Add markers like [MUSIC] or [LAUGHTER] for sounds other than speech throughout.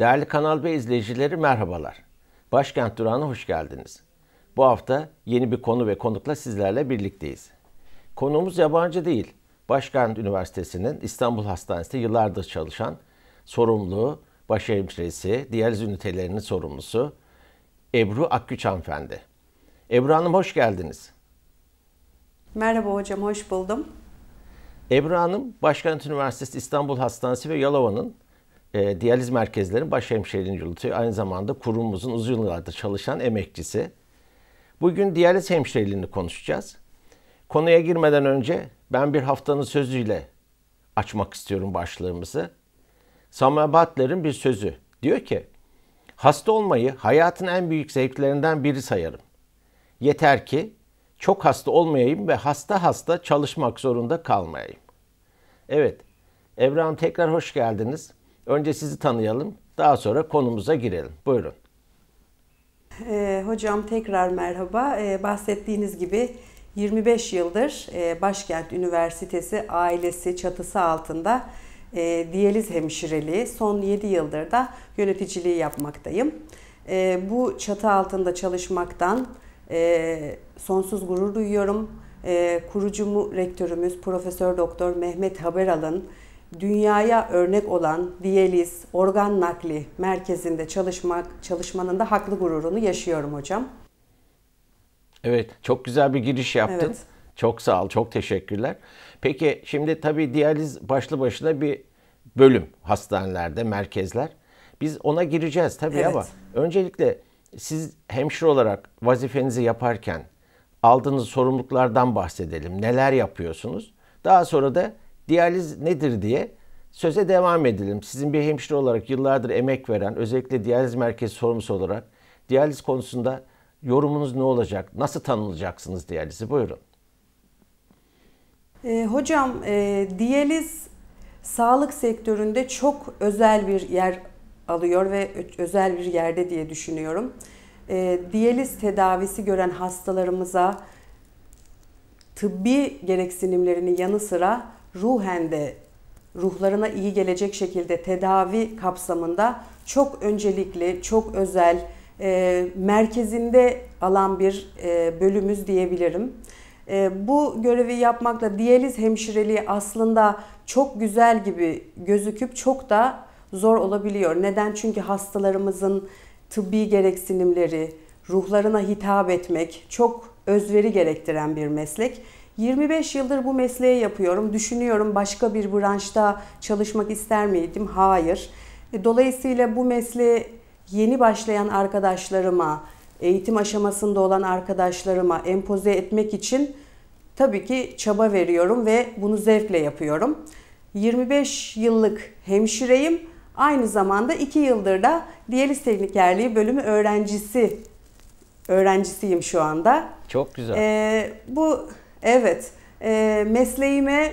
Değerli Kanal B izleyicileri merhabalar. Başkent Durağı'na hoş geldiniz. Bu hafta yeni bir konu ve konukla sizlerle birlikteyiz. Konuğumuz yabancı değil. Başkent Üniversitesi'nin İstanbul Hastanesi'nde yıllardır çalışan sorumlu, başhemşiresi, diğer ünitelerinin sorumlusu Ebru Akgüç hanımefendi. Ebru Hanım hoş geldiniz. Merhaba hocam, hoş buldum. Ebru Hanım, Başkent Üniversitesi İstanbul Hastanesi ve Yalova'nın e, diyaliz baş başhemşireliğini yürütüyor. Aynı zamanda kurumumuzun uzun yıllardır çalışan emekçisi. Bugün diyaliz hemşireliğini konuşacağız. Konuya girmeden önce ben bir haftanın sözüyle açmak istiyorum başlığımızı. Samuel Butler'ın bir sözü. Diyor ki, hasta olmayı hayatın en büyük zevklerinden biri sayarım. Yeter ki çok hasta olmayayım ve hasta hasta çalışmak zorunda kalmayayım. Evet, Evren tekrar hoş geldiniz. Önce sizi tanıyalım, daha sonra konumuza girelim. Buyurun. E, hocam tekrar merhaba. E, bahsettiğiniz gibi 25 yıldır e, Başkent Üniversitesi ailesi çatısı altında e, diyaliz hemşireliği, son 7 yıldır da yöneticiliği yapmaktayım. E, bu çatı altında çalışmaktan e, sonsuz gurur duyuyorum. E, kurucumu rektörümüz Profesör Doktor Mehmet Haberal'ın dünyaya örnek olan diyaliz, organ nakli merkezinde çalışmak, çalışmanın da haklı gururunu yaşıyorum hocam. Evet, çok güzel bir giriş yaptın. Evet. Çok sağ ol, çok teşekkürler. Peki şimdi tabii diyaliz başlı başına bir bölüm hastanelerde, merkezler. Biz ona gireceğiz tabii evet. ama öncelikle siz hemşire olarak vazifenizi yaparken aldığınız sorumluluklardan bahsedelim. Neler yapıyorsunuz? Daha sonra da Diyaliz nedir diye söze devam edelim. Sizin bir hemşire olarak yıllardır emek veren, özellikle diyaliz merkezi sorumlusu olarak diyaliz konusunda yorumunuz ne olacak? Nasıl tanılacaksınız diyalizi? Buyurun. E, hocam, e, diyaliz sağlık sektöründe çok özel bir yer alıyor ve özel bir yerde diye düşünüyorum. E, diyaliz tedavisi gören hastalarımıza tıbbi gereksinimlerini yanı sıra ruhen de ruhlarına iyi gelecek şekilde tedavi kapsamında çok öncelikli, çok özel, e, merkezinde alan bir e, bölümüz diyebilirim. E, bu görevi yapmakla diyaliz hemşireliği aslında çok güzel gibi gözüküp çok da zor olabiliyor. Neden? Çünkü hastalarımızın tıbbi gereksinimleri, ruhlarına hitap etmek çok özveri gerektiren bir meslek. 25 yıldır bu mesleği yapıyorum. Düşünüyorum başka bir branşta çalışmak ister miydim? Hayır. E, dolayısıyla bu mesleği yeni başlayan arkadaşlarıma, eğitim aşamasında olan arkadaşlarıma empoze etmek için tabii ki çaba veriyorum ve bunu zevkle yapıyorum. 25 yıllık hemşireyim. Aynı zamanda 2 yıldır da diyaliz teknikerliği bölümü öğrencisi öğrencisiyim şu anda. Çok güzel. Ee, bu Evet, e, mesleğime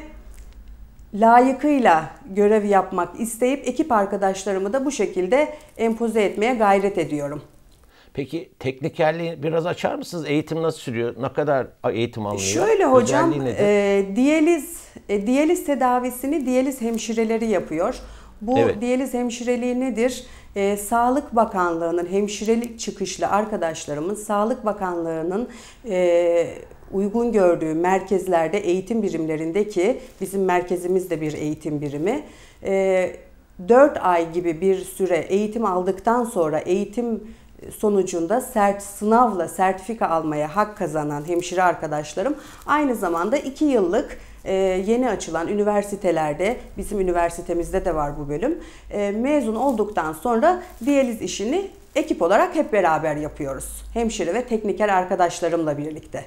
layıkıyla görev yapmak isteyip ekip arkadaşlarımı da bu şekilde empoze etmeye gayret ediyorum. Peki teknikerliği biraz açar mısınız? Eğitim nasıl sürüyor? Ne kadar eğitim alıyor? Şöyle hocam, e, diyaliz e, diyaliz tedavisini diyaliz hemşireleri yapıyor. Bu evet. diyaliz hemşireliği nedir? Ee, Sağlık Bakanlığı'nın hemşirelik çıkışlı arkadaşlarımız, Sağlık Bakanlığı'nın e, uygun gördüğü merkezlerde eğitim birimlerindeki bizim merkezimiz de bir eğitim birimi 4 e, ay gibi bir süre eğitim aldıktan sonra eğitim sonucunda sert sınavla sertifika almaya hak kazanan hemşire arkadaşlarım aynı zamanda 2 yıllık e, yeni açılan üniversitelerde bizim üniversitemizde de var bu bölüm e, mezun olduktan sonra diyaliz işini ekip olarak hep beraber yapıyoruz. Hemşire ve tekniker arkadaşlarımla birlikte.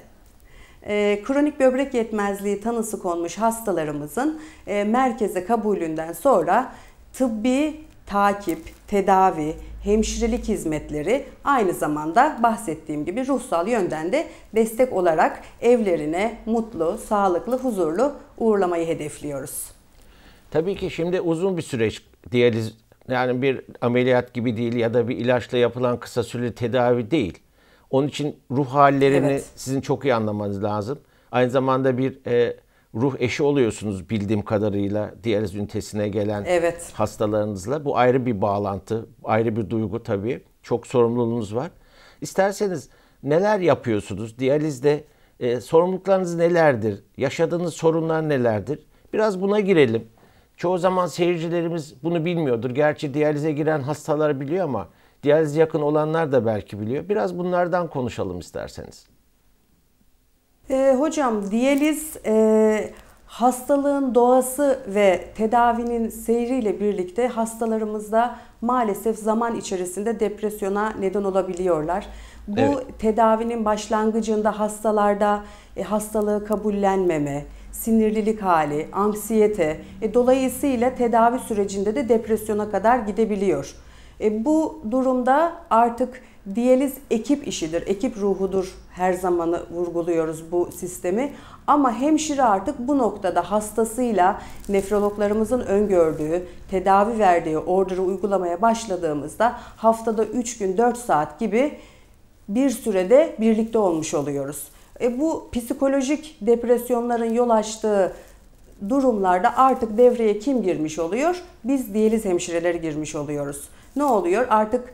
Ee, kronik böbrek yetmezliği tanısı konmuş hastalarımızın e, merkeze kabulünden sonra tıbbi takip, tedavi, hemşirelik hizmetleri aynı zamanda bahsettiğim gibi ruhsal yönden de destek olarak evlerine mutlu, sağlıklı, huzurlu uğurlamayı hedefliyoruz. Tabii ki şimdi uzun bir süreç diyaliz yani bir ameliyat gibi değil ya da bir ilaçla yapılan kısa süreli tedavi değil. Onun için ruh hallerini evet. sizin çok iyi anlamanız lazım. Aynı zamanda bir e, ruh eşi oluyorsunuz bildiğim kadarıyla diyaliz ünitesine gelen evet. hastalarınızla. Bu ayrı bir bağlantı, ayrı bir duygu tabii. Çok sorumluluğunuz var. İsterseniz neler yapıyorsunuz? Diyalizde e, sorumluluklarınız nelerdir? Yaşadığınız sorunlar nelerdir? Biraz buna girelim. Çoğu zaman seyircilerimiz bunu bilmiyordur. Gerçi diyalize giren hastalar biliyor ama Diyaliz yakın olanlar da belki biliyor. Biraz bunlardan konuşalım isterseniz. E, hocam diyaliz e, hastalığın doğası ve tedavinin seyriyle birlikte hastalarımızda maalesef zaman içerisinde depresyona neden olabiliyorlar. Bu evet. tedavinin başlangıcında hastalarda e, hastalığı kabullenmeme, sinirlilik hali, anksiyete, e, dolayısıyla tedavi sürecinde de depresyona kadar gidebiliyor. E, bu durumda artık diyaliz ekip işidir, ekip ruhudur her zamanı vurguluyoruz bu sistemi. Ama hemşire artık bu noktada hastasıyla nefrologlarımızın öngördüğü, tedavi verdiği order'ı uygulamaya başladığımızda haftada 3 gün 4 saat gibi bir sürede birlikte olmuş oluyoruz. E bu psikolojik depresyonların yol açtığı durumlarda artık devreye kim girmiş oluyor? Biz diyaliz hemşireleri girmiş oluyoruz. Ne oluyor? Artık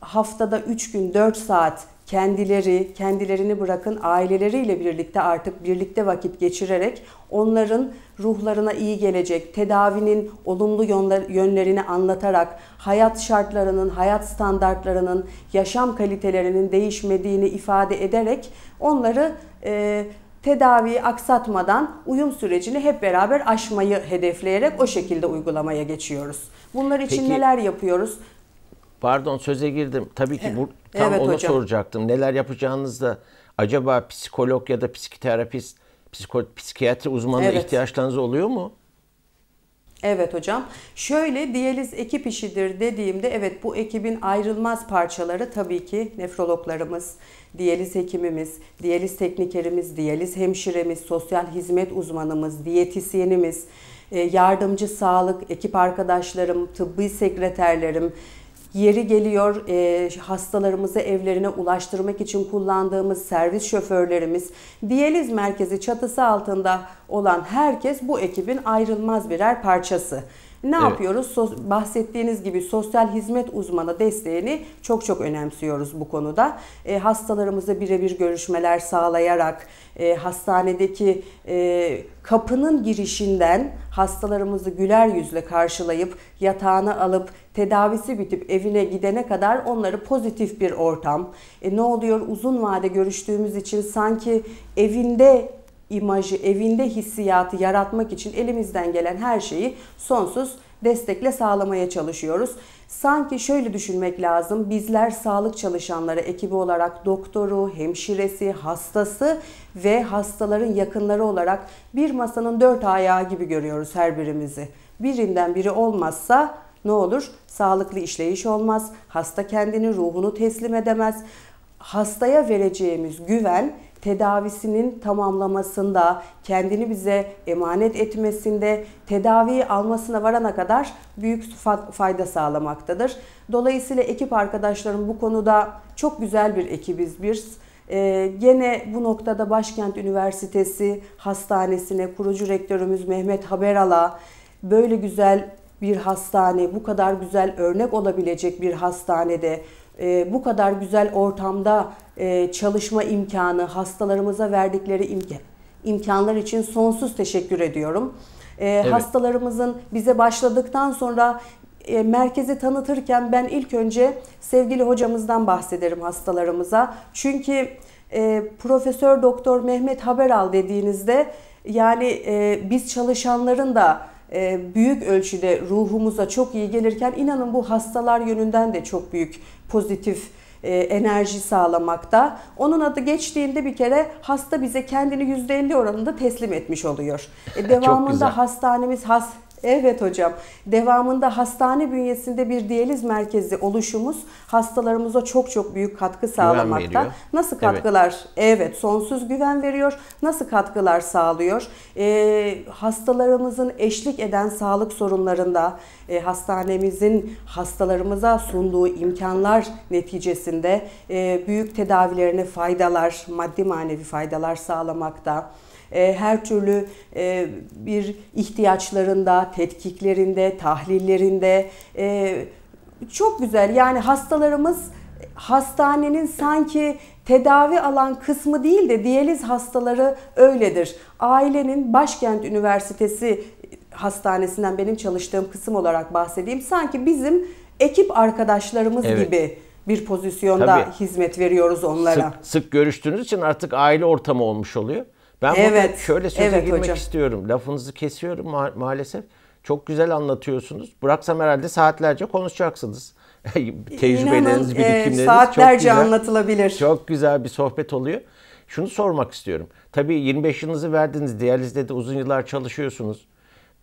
haftada 3 gün 4 saat kendileri, kendilerini bırakın aileleriyle birlikte artık birlikte vakit geçirerek onların ruhlarına iyi gelecek, tedavinin olumlu yönlerini anlatarak hayat şartlarının, hayat standartlarının, yaşam kalitelerinin değişmediğini ifade ederek onları e, tedaviyi aksatmadan uyum sürecini hep beraber aşmayı hedefleyerek o şekilde uygulamaya geçiyoruz. Bunlar için Peki, neler yapıyoruz? Pardon söze girdim. Tabii ki eh, bu, tam evet, onu hocam. soracaktım. Neler yapacağınız da acaba psikolog ya da psikoterapist, psiko, psikiyatri uzmanına evet. ihtiyaçlarınız oluyor mu? Evet hocam. Şöyle diyaliz ekip işidir dediğimde evet bu ekibin ayrılmaz parçaları tabii ki nefrologlarımız, diyaliz hekimimiz, diyaliz teknikerimiz, diyaliz hemşiremiz, sosyal hizmet uzmanımız, diyetisyenimiz, e, yardımcı sağlık, ekip arkadaşlarım, tıbbi sekreterlerim, Yeri geliyor e, hastalarımızı evlerine ulaştırmak için kullandığımız servis şoförlerimiz, diyaliz merkezi çatısı altında olan herkes bu ekibin ayrılmaz birer parçası. Ne evet. yapıyoruz? Sos- bahsettiğiniz gibi sosyal hizmet uzmanı desteğini çok çok önemsiyoruz bu konuda. E, hastalarımızla birebir görüşmeler sağlayarak e, hastanedeki e, kapının girişinden hastalarımızı güler yüzle karşılayıp yatağına alıp tedavisi bitip evine gidene kadar onları pozitif bir ortam. E, ne oluyor? Uzun vade görüştüğümüz için sanki evinde imajı, evinde hissiyatı yaratmak için elimizden gelen her şeyi sonsuz destekle sağlamaya çalışıyoruz. Sanki şöyle düşünmek lazım. Bizler sağlık çalışanları ekibi olarak doktoru, hemşiresi, hastası ve hastaların yakınları olarak bir masanın dört ayağı gibi görüyoruz her birimizi. Birinden biri olmazsa ne olur? Sağlıklı işleyiş olmaz. Hasta kendini, ruhunu teslim edemez. Hastaya vereceğimiz güven tedavisinin tamamlamasında, kendini bize emanet etmesinde, tedaviyi almasına varana kadar büyük fayda sağlamaktadır. Dolayısıyla ekip arkadaşlarım bu konuda çok güzel bir ekibiz bir. Ee, gene bu noktada Başkent Üniversitesi Hastanesi'ne kurucu rektörümüz Mehmet Haberal'a böyle güzel bir hastane, bu kadar güzel örnek olabilecek bir hastanede e, bu kadar güzel ortamda e, çalışma imkanı, hastalarımıza verdikleri imkan, imkanlar için sonsuz teşekkür ediyorum. E, evet. Hastalarımızın bize başladıktan sonra e, merkezi tanıtırken ben ilk önce sevgili hocamızdan bahsederim hastalarımıza. Çünkü e, Profesör Doktor Mehmet Haberal dediğinizde yani e, biz çalışanların da e, büyük ölçüde ruhumuza çok iyi gelirken inanın bu hastalar yönünden de çok büyük pozitif e, enerji sağlamakta. Onun adı geçtiğinde bir kere hasta bize kendini %50 oranında teslim etmiş oluyor. E, [LAUGHS] devamında hastanemiz has Evet hocam. Devamında hastane bünyesinde bir diyaliz merkezi oluşumuz hastalarımıza çok çok büyük katkı sağlamakta. Güven veriyor. Nasıl katkılar? Evet. evet, sonsuz güven veriyor. Nasıl katkılar sağlıyor? Ee, hastalarımızın eşlik eden sağlık sorunlarında e, hastanemizin hastalarımıza sunduğu imkanlar neticesinde e, büyük tedavilerine faydalar, maddi manevi faydalar sağlamakta. E, her türlü e, bir ihtiyaçlarında, tetkiklerinde, tahlillerinde e, çok güzel. Yani hastalarımız hastanenin sanki tedavi alan kısmı değil de diyaliz hastaları öyledir. Ailenin Başkent Üniversitesi hastanesinden benim çalıştığım kısım olarak bahsedeyim. Sanki bizim ekip arkadaşlarımız evet. gibi bir pozisyonda Tabii. hizmet veriyoruz onlara. Sık, sık görüştüğünüz için artık aile ortamı olmuş oluyor. Ben evet, burada şöyle söze evet, girmek hocam. istiyorum. Lafınızı kesiyorum ma maalesef. Çok güzel anlatıyorsunuz. Bıraksam herhalde saatlerce konuşacaksınız. [LAUGHS] Tecrübeleriniz, İnanın, e, birikimleriniz e, saatlerce çok güzel, anlatılabilir. Çok güzel bir sohbet oluyor. Şunu sormak istiyorum. Tabii 25 yılınızı verdiniz. Diyalizde de uzun yıllar çalışıyorsunuz.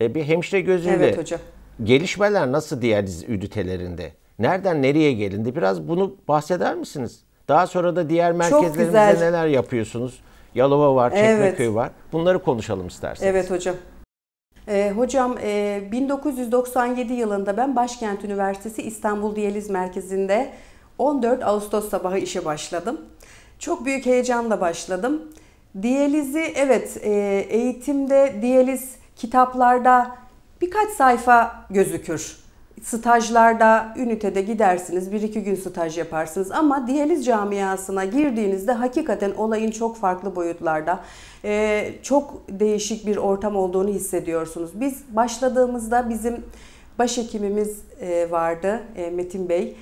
E, bir hemşire gözüyle evet, hocam. gelişmeler nasıl diyaliz ünitelerinde? Nereden nereye gelindi? Biraz bunu bahseder misiniz? Daha sonra da diğer merkezlerimizde neler yapıyorsunuz? Yalova var, Çekmeköy evet. var. Bunları konuşalım isterseniz. Evet hocam. E, hocam e, 1997 yılında ben Başkent Üniversitesi İstanbul Diyaliz Merkezi'nde 14 Ağustos sabahı işe başladım. Çok büyük heyecanla başladım. Diyalizi evet e, eğitimde diyaliz kitaplarda birkaç sayfa gözükür stajlarda ünitede gidersiniz. Bir iki gün staj yaparsınız. Ama diyaliz camiasına girdiğinizde hakikaten olayın çok farklı boyutlarda e, çok değişik bir ortam olduğunu hissediyorsunuz. Biz başladığımızda bizim başhekimimiz e, vardı e, Metin Bey.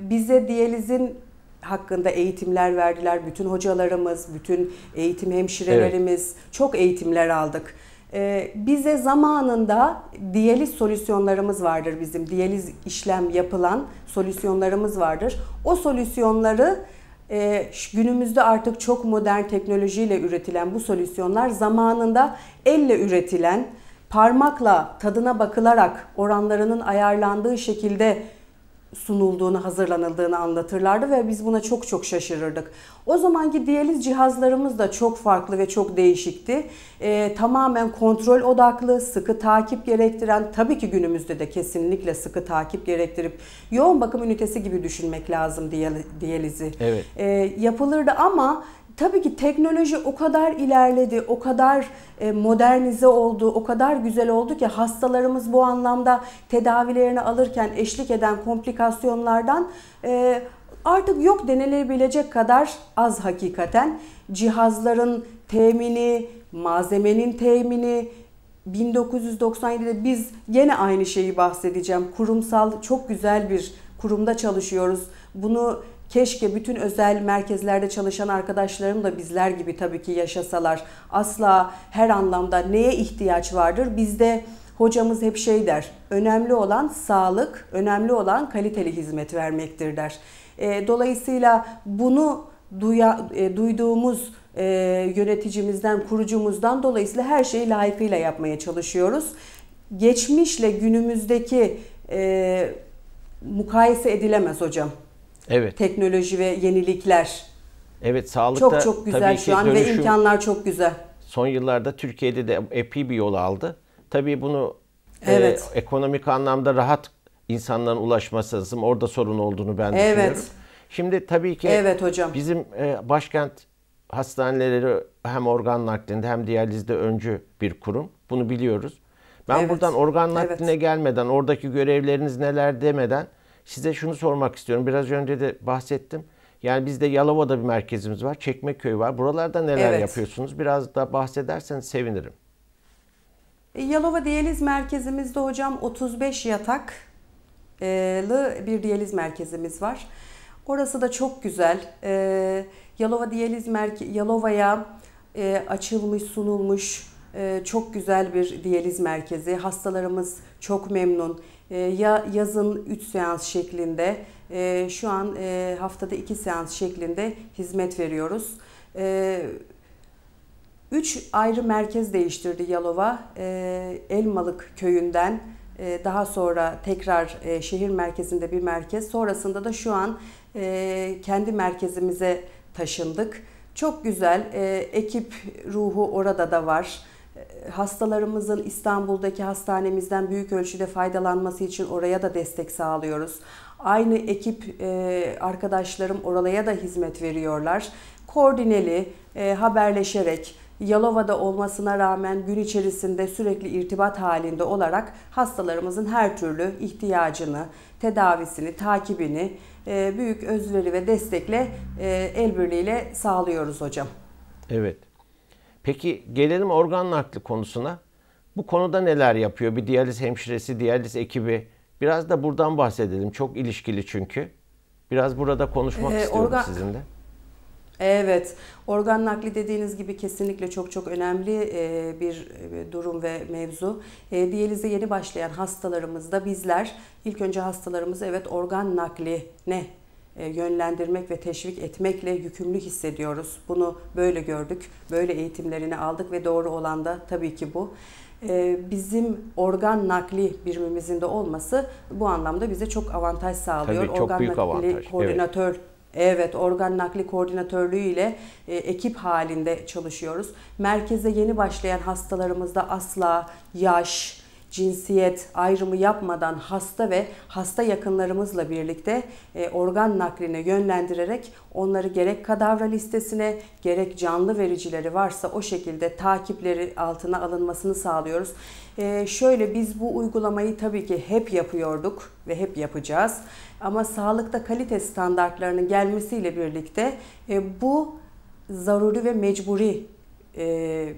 Bize diyalizin hakkında eğitimler verdiler. Bütün hocalarımız, bütün eğitim hemşirelerimiz evet. çok eğitimler aldık. Ee, bize zamanında diyaliz solüsyonlarımız vardır bizim. Diyaliz işlem yapılan solüsyonlarımız vardır. O solüsyonları e, günümüzde artık çok modern teknolojiyle üretilen bu solüsyonlar zamanında elle üretilen, parmakla tadına bakılarak oranlarının ayarlandığı şekilde sunulduğunu, hazırlanıldığını anlatırlardı ve biz buna çok çok şaşırırdık. O zamanki diyaliz cihazlarımız da çok farklı ve çok değişikti. Ee, tamamen kontrol odaklı, sıkı takip gerektiren, tabii ki günümüzde de kesinlikle sıkı takip gerektirip yoğun bakım ünitesi gibi düşünmek lazım diyalizi. Evet. Ee, yapılırdı ama tabii ki teknoloji o kadar ilerledi, o kadar e, modernize oldu, o kadar güzel oldu ki hastalarımız bu anlamda tedavilerini alırken eşlik eden komplikasyonlardan e, artık yok denilebilecek kadar az hakikaten. Cihazların temini, malzemenin temini, 1997'de biz gene aynı şeyi bahsedeceğim. Kurumsal çok güzel bir kurumda çalışıyoruz. Bunu Keşke bütün özel merkezlerde çalışan arkadaşlarım da bizler gibi tabii ki yaşasalar. Asla her anlamda neye ihtiyaç vardır? Bizde hocamız hep şey der. Önemli olan sağlık, önemli olan kaliteli hizmet vermektir der. E, dolayısıyla bunu duya, e, duyduğumuz e, yöneticimizden, kurucumuzdan dolayısıyla her şeyi layıkıyla yapmaya çalışıyoruz. Geçmişle günümüzdeki e, mukayese edilemez hocam. Evet. Teknoloji ve yenilikler. Evet sağlıkta çok çok güzel tabii şey şu an ve imkanlar çok güzel. Son yıllarda Türkiye'de de epi bir yol aldı. Tabii bunu e, evet. e, ekonomik anlamda rahat insanların ulaşması lazım. Orada sorun olduğunu ben evet. düşünüyorum. Şimdi tabii ki evet hocam. bizim e, başkent hastaneleri hem organ naklinde hem diyalizde öncü bir kurum. Bunu biliyoruz. Ben evet. buradan organ nakline evet. gelmeden, oradaki görevleriniz neler demeden Size şunu sormak istiyorum. Biraz önce de bahsettim. Yani bizde Yalova'da bir merkezimiz var. Çekmeköy var. Buralarda neler evet. yapıyorsunuz? Biraz da bahsederseniz sevinirim. E, Yalova Diyaliz Merkezimizde hocam 35 yataklı bir diyaliz merkezimiz var. Orası da çok güzel. E, Yalova Diyaliz Merke Yalova'ya e, açılmış, sunulmuş ee, çok güzel bir diyaliz merkezi. Hastalarımız çok memnun. Ee, ya yazın 3 seans şeklinde, ee, şu an haftada 2 seans şeklinde hizmet veriyoruz. Üç ayrı merkez değiştirdi Yalova. Elmalık köyünden daha sonra tekrar şehir merkezinde bir merkez. Sonrasında da şu an kendi merkezimize taşındık. Çok güzel. Ekip ruhu orada da var. Ee, hastalarımızın İstanbul'daki hastanemizden büyük ölçüde faydalanması için oraya da destek sağlıyoruz. Aynı ekip e, arkadaşlarım oraya da hizmet veriyorlar. Koordineli, e, haberleşerek, Yalova'da olmasına rağmen gün içerisinde sürekli irtibat halinde olarak hastalarımızın her türlü ihtiyacını, tedavisini, takibini e, büyük özveri ve destekle el birliğiyle sağlıyoruz hocam. Evet. Peki gelelim organ nakli konusuna. Bu konuda neler yapıyor bir diyaliz hemşiresi, diyaliz ekibi? Biraz da buradan bahsedelim. Çok ilişkili çünkü. Biraz burada konuşmak ee, istiyorum organ... sizinle. Evet, organ nakli dediğiniz gibi kesinlikle çok çok önemli e, bir e, durum ve mevzu. E, diyalize yeni başlayan hastalarımızda bizler ilk önce hastalarımızı evet organ nakli ne? E, yönlendirmek ve teşvik etmekle yükümlü hissediyoruz. Bunu böyle gördük, böyle eğitimlerini aldık ve doğru olan da tabii ki bu. E, bizim organ nakli birimimizin de olması bu anlamda bize çok avantaj sağlıyor. Tabii çok organ büyük nakli avantaj. koordinatör evet. Evet, organ nakli koordinatörlüğü ile e, ekip halinde çalışıyoruz. Merkeze yeni başlayan hastalarımızda asla yaş, cinsiyet ayrımı yapmadan hasta ve hasta yakınlarımızla birlikte e, organ nakline yönlendirerek onları gerek kadavra listesine gerek canlı vericileri varsa o şekilde takipleri altına alınmasını sağlıyoruz. E, şöyle biz bu uygulamayı tabii ki hep yapıyorduk ve hep yapacağız. Ama sağlıkta kalite standartlarının gelmesiyle birlikte e, bu zaruri ve mecburi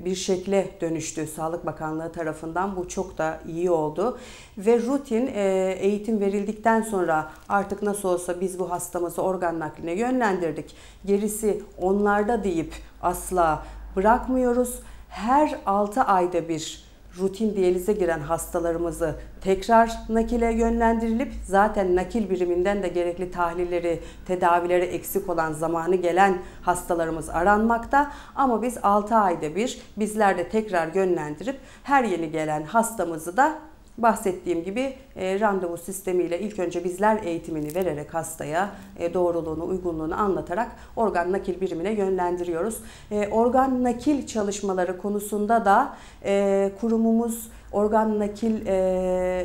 bir şekle dönüştü Sağlık Bakanlığı tarafından. Bu çok da iyi oldu. Ve rutin eğitim verildikten sonra artık nasıl olsa biz bu hastamızı organ nakline yönlendirdik. Gerisi onlarda deyip asla bırakmıyoruz. Her 6 ayda bir rutin diyalize giren hastalarımızı tekrar nakile yönlendirilip zaten nakil biriminden de gerekli tahlilleri, tedavileri eksik olan zamanı gelen hastalarımız aranmakta. Ama biz 6 ayda bir bizler de tekrar yönlendirip her yeni gelen hastamızı da bahsettiğim gibi e, randevu sistemiyle ilk önce bizler eğitimini vererek hastaya e, doğruluğunu, uygunluğunu anlatarak organ nakil birimine yönlendiriyoruz. E, organ nakil çalışmaları konusunda da e, kurumumuz organ nakil e,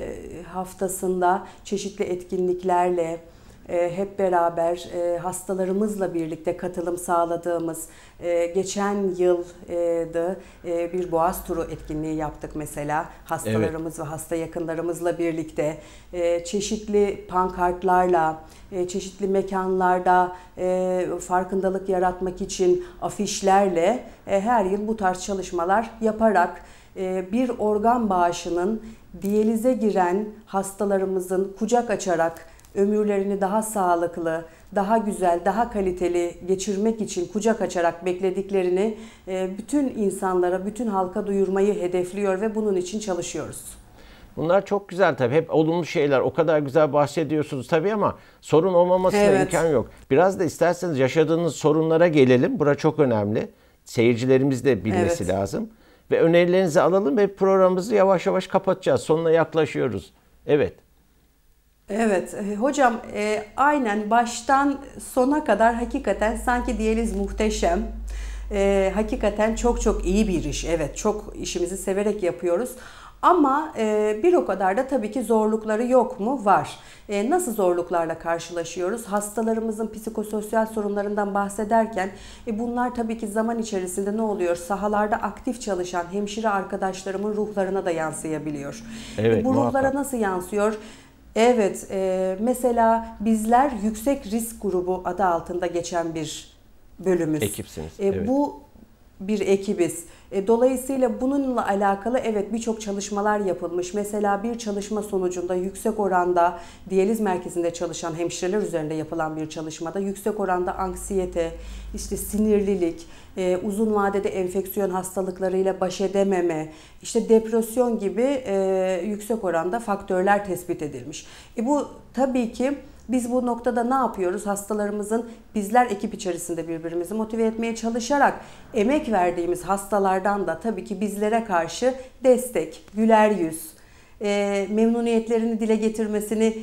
haftasında çeşitli etkinliklerle, e, hep beraber e, hastalarımızla birlikte katılım sağladığımız e, geçen yıl da bir boğaz turu etkinliği yaptık mesela hastalarımız evet. ve hasta yakınlarımızla birlikte çeşitli pankartlarla çeşitli mekanlarda farkındalık yaratmak için afişlerle her yıl bu tarz çalışmalar yaparak bir organ bağışının diyalize giren hastalarımızın kucak açarak ömürlerini daha sağlıklı, daha güzel, daha kaliteli geçirmek için kucak açarak beklediklerini e, bütün insanlara, bütün halka duyurmayı hedefliyor ve bunun için çalışıyoruz. Bunlar çok güzel tabii. Hep olumlu şeyler. O kadar güzel bahsediyorsunuz tabii ama sorun olmamasına evet. imkan yok. Biraz da isterseniz yaşadığınız sorunlara gelelim. Bura çok önemli. Seyircilerimiz de bilmesi evet. lazım. Ve önerilerinizi alalım ve programımızı yavaş yavaş kapatacağız. Sonuna yaklaşıyoruz. Evet. Evet e, hocam e, aynen baştan sona kadar hakikaten sanki diyaliz muhteşem. E, hakikaten çok çok iyi bir iş. Evet çok işimizi severek yapıyoruz. Ama e, bir o kadar da tabii ki zorlukları yok mu? Var. E, nasıl zorluklarla karşılaşıyoruz? Hastalarımızın psikososyal sorunlarından bahsederken e, bunlar tabii ki zaman içerisinde ne oluyor? Sahalarda aktif çalışan hemşire arkadaşlarımın ruhlarına da yansıyabiliyor. E, evet, e, bu muhakkak. ruhlara nasıl yansıyor? Evet, e, mesela bizler yüksek risk grubu adı altında geçen bir bölümüz. Ekipsiniz. E, evet. Bu bir ekibiz. E, dolayısıyla bununla alakalı evet birçok çalışmalar yapılmış. Mesela bir çalışma sonucunda yüksek oranda diyaliz merkezinde çalışan hemşireler üzerinde yapılan bir çalışmada yüksek oranda anksiyete, işte sinirlilik, e, uzun vadede enfeksiyon hastalıklarıyla baş edememe, işte depresyon gibi e, yüksek oranda faktörler tespit edilmiş. E, bu tabii ki biz bu noktada ne yapıyoruz? Hastalarımızın bizler ekip içerisinde birbirimizi motive etmeye çalışarak emek verdiğimiz hastalardan da tabii ki bizlere karşı destek, güler yüz, e, memnuniyetlerini dile getirmesini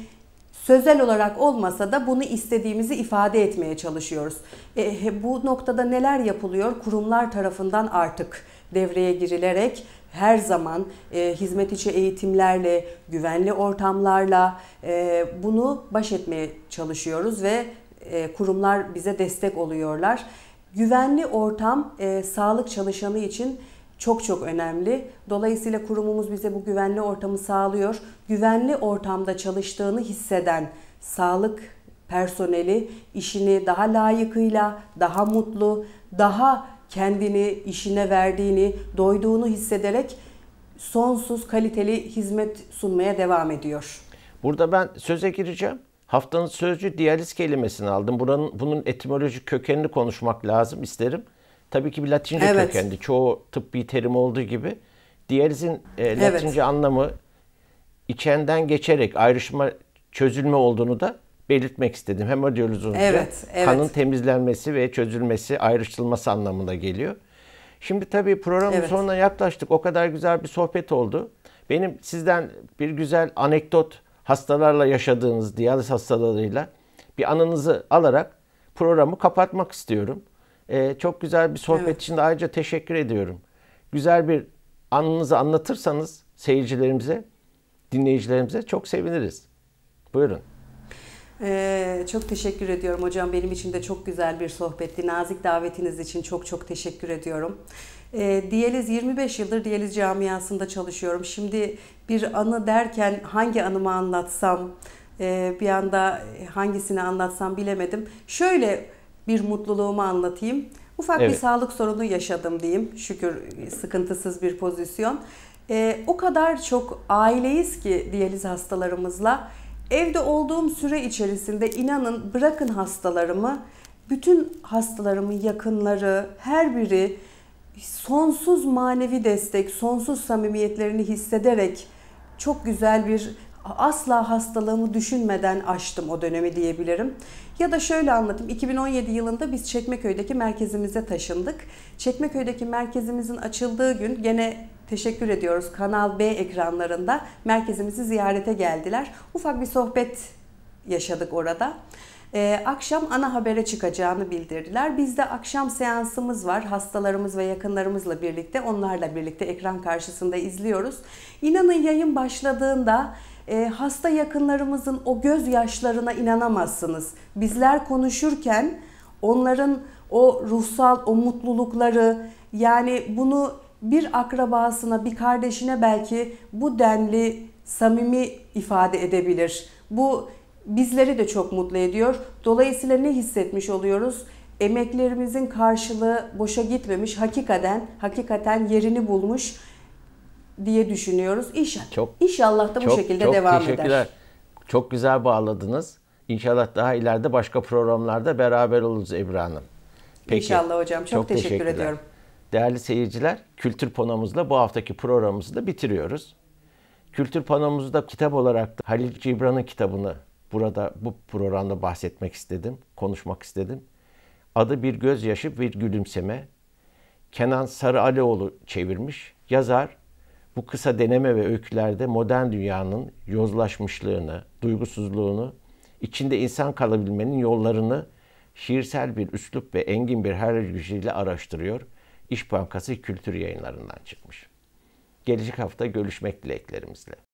sözel olarak olmasa da bunu istediğimizi ifade etmeye çalışıyoruz. E, bu noktada neler yapılıyor? Kurumlar tarafından artık devreye girilerek her zaman e, hizmet içi eğitimlerle, güvenli ortamlarla e, bunu baş etmeye çalışıyoruz ve e, kurumlar bize destek oluyorlar. Güvenli ortam e, sağlık çalışanı için çok çok önemli. Dolayısıyla kurumumuz bize bu güvenli ortamı sağlıyor. Güvenli ortamda çalıştığını hisseden sağlık personeli işini daha layıkıyla, daha mutlu, daha kendini işine verdiğini, doyduğunu hissederek sonsuz kaliteli hizmet sunmaya devam ediyor. Burada ben söze gireceğim. Haftanın sözcü diyaliz kelimesini aldım. Buranın bunun etimolojik kökenini konuşmak lazım isterim. Tabii ki bir Latince evet. kökenli. Çoğu tıbbi terim olduğu gibi. Diyalizin e, Latince evet. anlamı içenden geçerek ayrışma çözülme olduğunu da belirtmek istedim. Hemodiyalizm evet, evet. kanın temizlenmesi ve çözülmesi, ayrıştırılması anlamına geliyor. Şimdi tabii programın evet. sonuna yaklaştık. O kadar güzel bir sohbet oldu. Benim sizden bir güzel anekdot hastalarla yaşadığınız diyaliz hastalarıyla bir anınızı alarak programı kapatmak istiyorum. Ee, çok güzel bir sohbet evet. için de ayrıca teşekkür ediyorum. Güzel bir anınızı anlatırsanız seyircilerimize, dinleyicilerimize çok seviniriz. Buyurun. Ee, çok teşekkür ediyorum hocam. Benim için de çok güzel bir sohbetti. Nazik davetiniz için çok çok teşekkür ediyorum. E, diyaliz 25 yıldır diyaliz camiasında çalışıyorum. Şimdi bir anı derken hangi anımı anlatsam, e, bir anda hangisini anlatsam bilemedim. Şöyle bir mutluluğumu anlatayım. Ufak evet. bir sağlık sorunu yaşadım diyeyim. Şükür sıkıntısız bir pozisyon. Ee, o kadar çok aileyiz ki diyaliz hastalarımızla. Evde olduğum süre içerisinde inanın bırakın hastalarımı, bütün hastalarımın yakınları, her biri sonsuz manevi destek, sonsuz samimiyetlerini hissederek çok güzel bir asla hastalığımı düşünmeden aştım o dönemi diyebilirim. Ya da şöyle anlatayım. 2017 yılında biz Çekmeköy'deki merkezimize taşındık. Çekmeköy'deki merkezimizin açıldığı gün gene teşekkür ediyoruz. Kanal B ekranlarında merkezimizi ziyarete geldiler. Ufak bir sohbet yaşadık orada. Ee, akşam ana habere çıkacağını bildirdiler. Bizde akşam seansımız var. Hastalarımız ve yakınlarımızla birlikte, onlarla birlikte ekran karşısında izliyoruz. İnanın yayın başladığında e, hasta yakınlarımızın o gözyaşlarına inanamazsınız. Bizler konuşurken onların o ruhsal o mutlulukları yani bunu bir akrabasına, bir kardeşine belki bu denli samimi ifade edebilir. Bu bizleri de çok mutlu ediyor. Dolayısıyla ne hissetmiş oluyoruz? Emeklerimizin karşılığı boşa gitmemiş, hakikaten hakikaten yerini bulmuş diye düşünüyoruz. İnşallah. Çok, İnşallah da bu çok, şekilde çok devam teşekkürler. eder. Çok güzel bağladınız. İnşallah daha ileride başka programlarda beraber oluruz Ebru Hanım. Peki. İnşallah hocam. Çok, çok teşekkür ediyorum. Değerli seyirciler, kültür panomuzla bu haftaki programımızı da bitiriyoruz. Kültür panomuzda kitap olarak da Halil Cibran'ın kitabını burada bu programda bahsetmek istedim, konuşmak istedim. Adı Bir göz Gözyaşı Bir Gülümseme. Kenan Sarı çevirmiş. Yazar bu kısa deneme ve öykülerde modern dünyanın yozlaşmışlığını, duygusuzluğunu, içinde insan kalabilmenin yollarını şiirsel bir üslup ve engin bir her gücüyle araştırıyor. İş Bankası Kültür Yayınlarından çıkmış. Gelecek hafta görüşmek dileklerimizle.